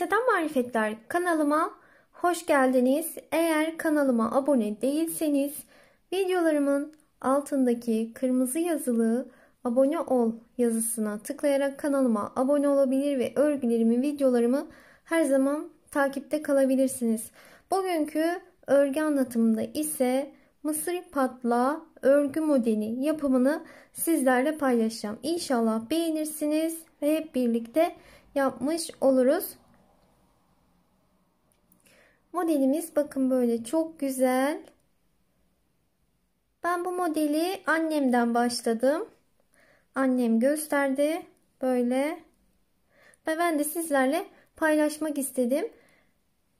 Enseden Marifetler kanalıma hoş geldiniz. Eğer kanalıma abone değilseniz videolarımın altındaki kırmızı yazılı abone ol yazısına tıklayarak kanalıma abone olabilir ve örgülerimi videolarımı her zaman takipte kalabilirsiniz. Bugünkü örgü anlatımında ise mısır patla örgü modeli yapımını sizlerle paylaşacağım. İnşallah beğenirsiniz ve hep birlikte yapmış oluruz. Modelimiz bakın böyle çok güzel. Ben bu modeli annemden başladım. Annem gösterdi böyle. Ve ben de sizlerle paylaşmak istedim.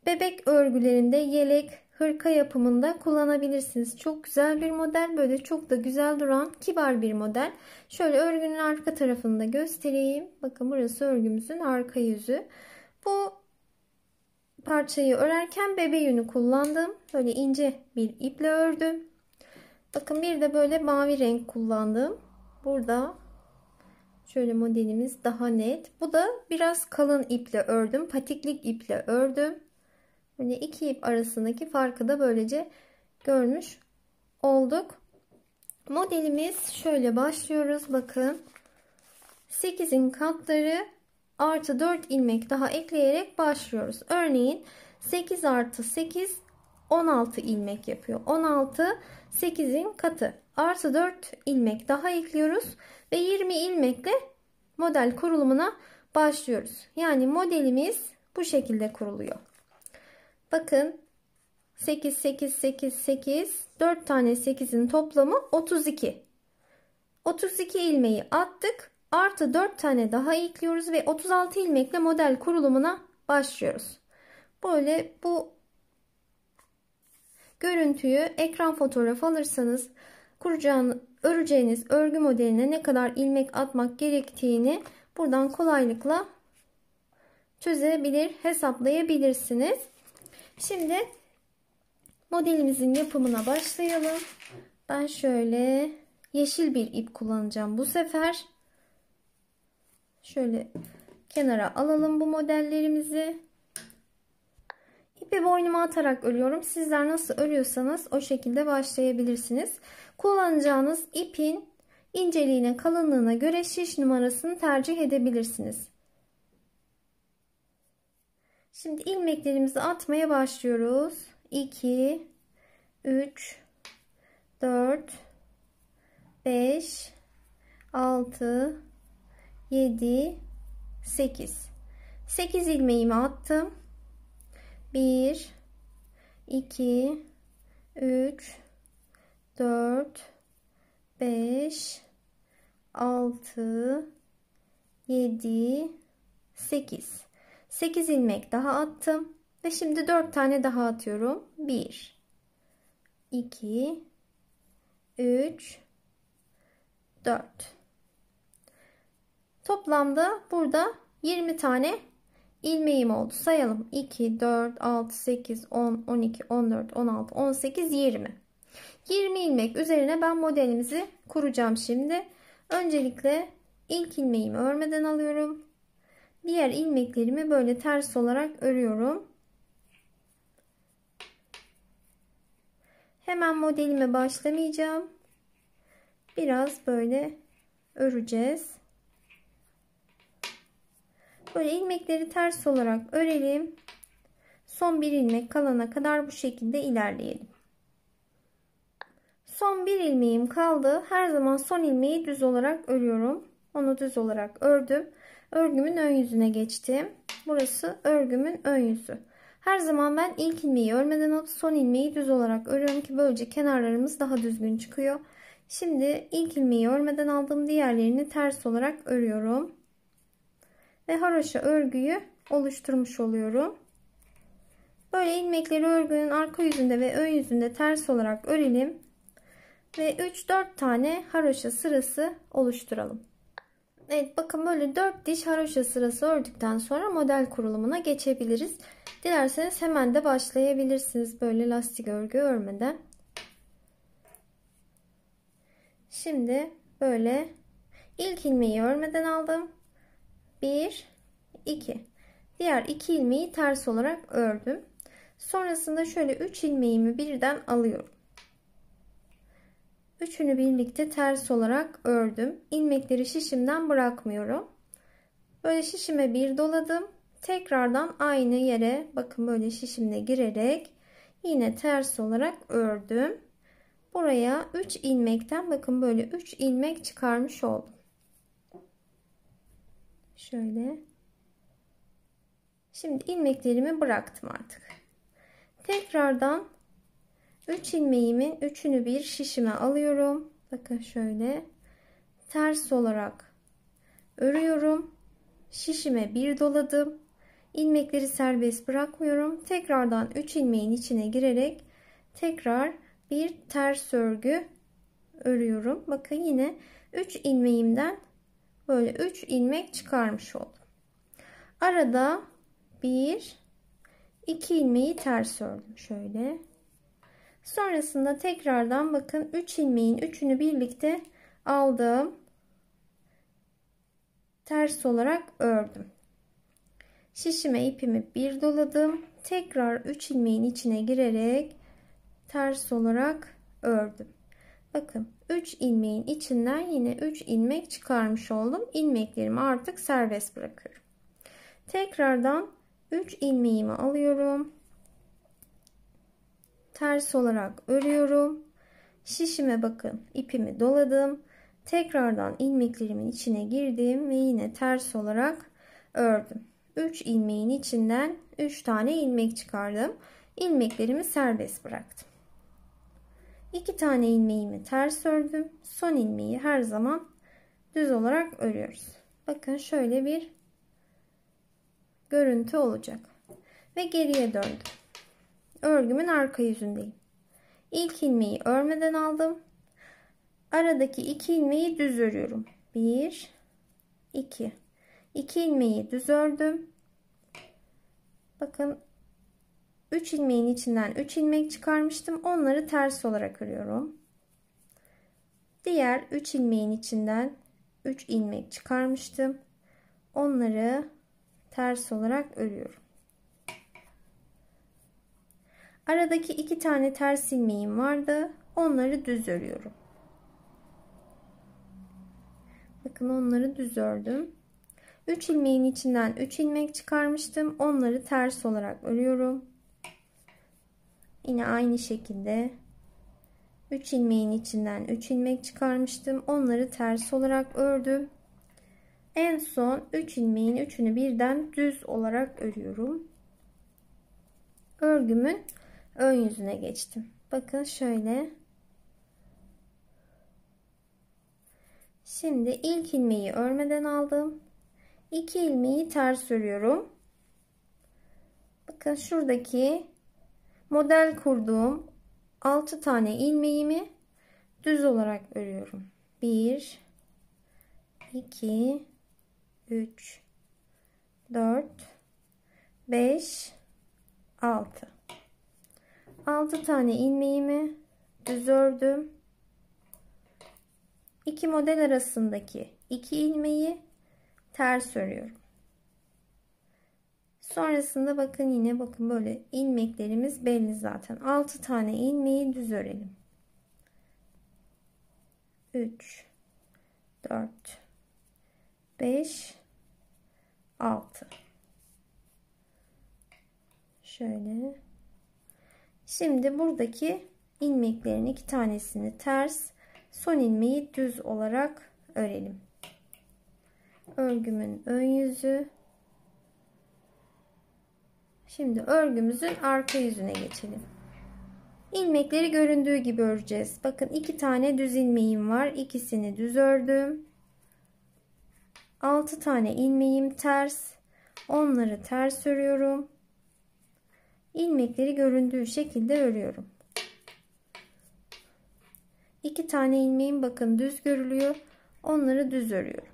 Bebek örgülerinde yelek, hırka yapımında kullanabilirsiniz. Çok güzel bir model. Böyle çok da güzel duran kibar bir model. Şöyle örgünün arka tarafını da göstereyim. Bakın burası örgümüzün arka yüzü. Bu parçayı örerken bebe yünü kullandım. Böyle ince bir iple ördüm. Bakın bir de böyle mavi renk kullandım. Burada şöyle modelimiz daha net. Bu da biraz kalın iple ördüm. Patiklik iple ördüm. Böyle iki ip arasındaki farkı da böylece görmüş olduk. Modelimiz şöyle başlıyoruz. Bakın 8'in katları artı 4 ilmek daha ekleyerek başlıyoruz. Örneğin 8 artı 8 16 ilmek yapıyor. 16 8'in katı. Artı 4 ilmek daha ekliyoruz ve 20 ilmekle model kurulumuna başlıyoruz. Yani modelimiz bu şekilde kuruluyor. Bakın 8 8 8 8 4 tane 8'in toplamı 32. 32 ilmeği attık. Artı 4 tane daha ekliyoruz ve 36 ilmekle model kurulumuna başlıyoruz. Böyle bu görüntüyü ekran fotoğrafı alırsanız kuracağınız, öreceğiniz örgü modeline ne kadar ilmek atmak gerektiğini buradan kolaylıkla çözebilir, hesaplayabilirsiniz. Şimdi modelimizin yapımına başlayalım. Ben şöyle yeşil bir ip kullanacağım bu sefer. Şöyle kenara alalım bu modellerimizi. İpi boynuma atarak örüyorum. Sizler nasıl örüyorsanız o şekilde başlayabilirsiniz. Kullanacağınız ipin inceliğine kalınlığına göre şiş numarasını tercih edebilirsiniz. Şimdi ilmeklerimizi atmaya başlıyoruz. 2 3 4 5 6 7 8 8 ilmeğimi attım 1 2 3 4 5 6 7 8 8 ilmek daha attım ve şimdi 4 tane daha atıyorum 1 2 3 4 Toplamda burada 20 tane ilmeğim oldu. Sayalım. 2, 4, 6, 8, 10, 12, 14, 16, 18, 20. 20 ilmek üzerine ben modelimizi kuracağım şimdi. Öncelikle ilk ilmeğimi örmeden alıyorum. Diğer ilmeklerimi böyle ters olarak örüyorum. Hemen modelime başlamayacağım. Biraz böyle öreceğiz. Böyle ilmekleri ters olarak örelim. Son bir ilmek kalana kadar bu şekilde ilerleyelim. Son bir ilmeğim kaldı. Her zaman son ilmeği düz olarak örüyorum. Onu düz olarak ördüm. Örgümün ön yüzüne geçtim. Burası örgümün ön yüzü. Her zaman ben ilk ilmeği örmeden alıp son ilmeği düz olarak örüyorum ki böylece kenarlarımız daha düzgün çıkıyor. Şimdi ilk ilmeği örmeden aldığım diğerlerini ters olarak örüyorum ve haroşa örgüyü oluşturmuş oluyorum. Böyle ilmekleri örgünün arka yüzünde ve ön yüzünde ters olarak örelim ve 3-4 tane haroşa sırası oluşturalım. Evet bakın böyle 4 diş haroşa sırası ördükten sonra model kurulumuna geçebiliriz. Dilerseniz hemen de başlayabilirsiniz böyle lastik örgü örmeden. Şimdi böyle ilk ilmeği örmeden aldım. 1 2 diğer 2 ilmeği ters olarak ördüm sonrasında şöyle 3 ilmeğimi birden alıyorum üçünü birlikte ters olarak ördüm ilmekleri şişimden bırakmıyorum böyle şişime bir doladım tekrardan aynı yere bakın böyle şişimle girerek yine ters olarak ördüm buraya 3 ilmekten bakın böyle 3 ilmek çıkarmış oldum Şöyle. Şimdi ilmeklerimi bıraktım artık. Tekrardan 3 ilmeğimin üçünü bir şişime alıyorum. Bakın şöyle ters olarak örüyorum. Şişime bir doladım. Ilmekleri serbest bırakmıyorum. Tekrardan 3 ilmeğin içine girerek tekrar bir ters örgü örüyorum. Bakın yine 3 ilmeğimden böyle 3 ilmek çıkarmış oldum. Arada 1 2 ilmeği ters ördüm şöyle. Sonrasında tekrardan bakın 3 ilmeğin üçünü birlikte aldım. Ters olarak ördüm. Şişime ipimi bir doladım. Tekrar 3 ilmeğin içine girerek ters olarak ördüm. Bakın 3 ilmeğin içinden yine 3 ilmek çıkarmış oldum. İlmeklerimi artık serbest bırakıyorum. Tekrardan 3 ilmeğimi alıyorum. Ters olarak örüyorum. Şişime bakın ipimi doladım. Tekrardan ilmeklerimin içine girdim ve yine ters olarak ördüm. 3 ilmeğin içinden 3 tane ilmek çıkardım. İlmeklerimi serbest bıraktım. 2 tane ilmeğimi ters ördüm. Son ilmeği her zaman düz olarak örüyoruz. Bakın şöyle bir görüntü olacak. Ve geriye döndüm. Örgümün arka yüzündeyim. İlk ilmeği örmeden aldım. Aradaki iki ilmeği düz örüyorum. 1 2 2 ilmeği düz ördüm. Bakın 3 ilmeğin içinden 3 ilmek çıkarmıştım. Onları ters olarak örüyorum. Diğer 3 ilmeğin içinden 3 ilmek çıkarmıştım. Onları ters olarak örüyorum. Aradaki 2 tane ters ilmeğim vardı. Onları düz örüyorum. Bakın onları düz ördüm. 3 ilmeğin içinden 3 ilmek çıkarmıştım. Onları ters olarak örüyorum. Yine aynı şekilde 3 ilmeğin içinden 3 ilmek çıkarmıştım. Onları ters olarak ördüm. En son 3 ilmeğin üçünü birden düz olarak örüyorum. Örgümün ön yüzüne geçtim. Bakın şöyle. Şimdi ilk ilmeği örmeden aldım. 2 ilmeği ters örüyorum. Bakın şuradaki model kurduğum 6 tane ilmeğimi düz olarak örüyorum. 1 2 3 4 5 6 6 tane ilmeğimi düz ördüm. 2 model arasındaki 2 ilmeği ters örüyorum. Sonrasında bakın yine bakın böyle ilmeklerimiz belli zaten. 6 tane ilmeği düz örelim. 3 4 5 6 Şöyle. Şimdi buradaki ilmeklerin iki tanesini ters, son ilmeği düz olarak örelim. Örgümün ön yüzü Şimdi örgümüzün arka yüzüne geçelim. Ilmekleri göründüğü gibi öreceğiz. Bakın iki tane düz ilmeğim var. İkisini düz ördüm. Altı tane ilmeğim ters. Onları ters örüyorum. Ilmekleri göründüğü şekilde örüyorum. İki tane ilmeğim bakın düz görülüyor. Onları düz örüyorum.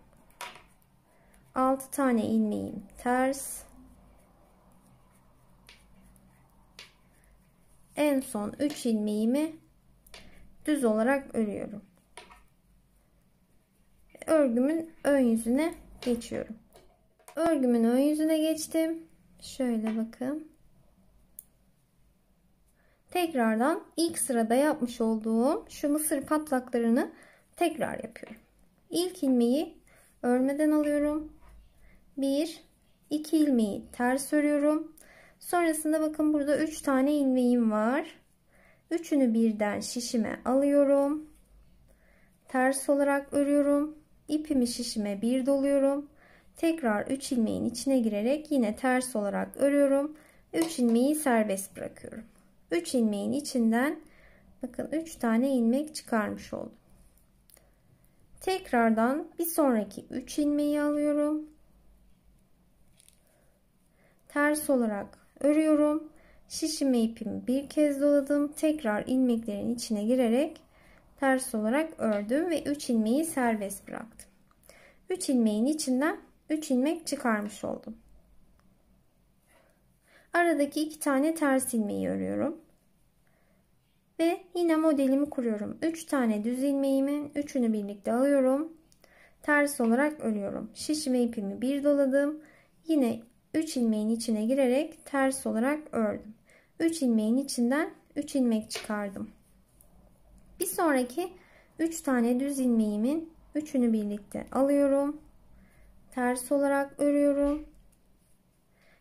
Altı tane ilmeğim ters. en son 3 ilmeğimi düz olarak örüyorum. Örgümün ön yüzüne geçiyorum. Örgümün ön yüzüne geçtim. Şöyle bakın. Tekrardan ilk sırada yapmış olduğum şu mısır patlaklarını tekrar yapıyorum. İlk ilmeği örmeden alıyorum. 1 2 ilmeği ters örüyorum. Sonrasında bakın burada 3 tane ilmeğim var. Üçünü birden şişime alıyorum. Ters olarak örüyorum. İpimi şişime bir doluyorum. Tekrar 3 ilmeğin içine girerek yine ters olarak örüyorum. 3 ilmeği serbest bırakıyorum. 3 ilmeğin içinden bakın 3 tane ilmek çıkarmış oldum. Tekrardan bir sonraki 3 ilmeği alıyorum. Ters olarak örüyorum. Şişime ipimi bir kez doladım. Tekrar ilmeklerin içine girerek ters olarak ördüm ve 3 ilmeği serbest bıraktım. 3 ilmeğin içinden 3 ilmek çıkarmış oldum. Aradaki 2 tane ters ilmeği örüyorum. Ve yine modelimi kuruyorum. 3 tane düz ilmeğimin 3'ünü birlikte alıyorum. Ters olarak örüyorum. Şişime ipimi bir doladım. Yine 3 ilmeğin içine girerek ters olarak ördüm. 3 ilmeğin içinden 3 ilmek çıkardım. Bir sonraki 3 tane düz ilmeğimin üçünü birlikte alıyorum. Ters olarak örüyorum.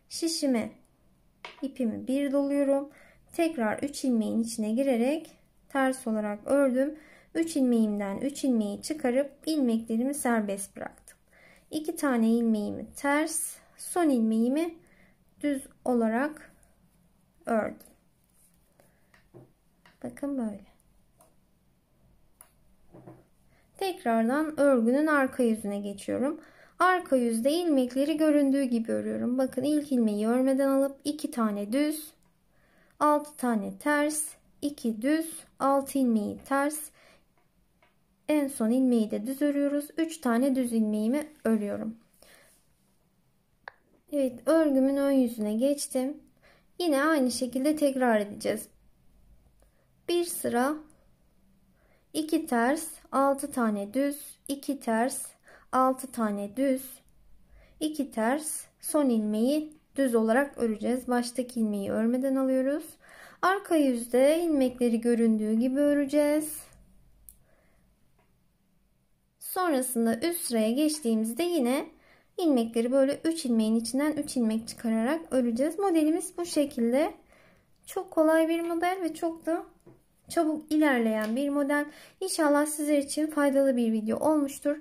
Şişime ipimi bir doluyorum. Tekrar 3 ilmeğin içine girerek ters olarak ördüm. 3 ilmeğimden 3 ilmeği çıkarıp ilmeklerimi serbest bıraktım. 2 tane ilmeğimi ters son ilmeğimi düz olarak ördüm. Bakın böyle. Tekrardan örgünün arka yüzüne geçiyorum. Arka yüzde ilmekleri göründüğü gibi örüyorum. Bakın ilk ilmeği örmeden alıp 2 tane düz, 6 tane ters, 2 düz, 6 ilmeği ters, en son ilmeği de düz örüyoruz. 3 tane düz ilmeğimi örüyorum. Evet örgümün ön yüzüne geçtim. Yine aynı şekilde tekrar edeceğiz. Bir sıra 2 ters 6 tane düz 2 ters 6 tane düz 2 ters son ilmeği düz olarak öreceğiz. Baştaki ilmeği örmeden alıyoruz. Arka yüzde ilmekleri göründüğü gibi öreceğiz. Sonrasında üst sıraya geçtiğimizde yine ilmekleri böyle 3 ilmeğin içinden 3 ilmek çıkararak öreceğiz. Modelimiz bu şekilde. Çok kolay bir model ve çok da çabuk ilerleyen bir model. İnşallah sizler için faydalı bir video olmuştur.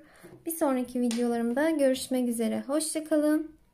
Bir sonraki videolarımda görüşmek üzere. Hoşçakalın.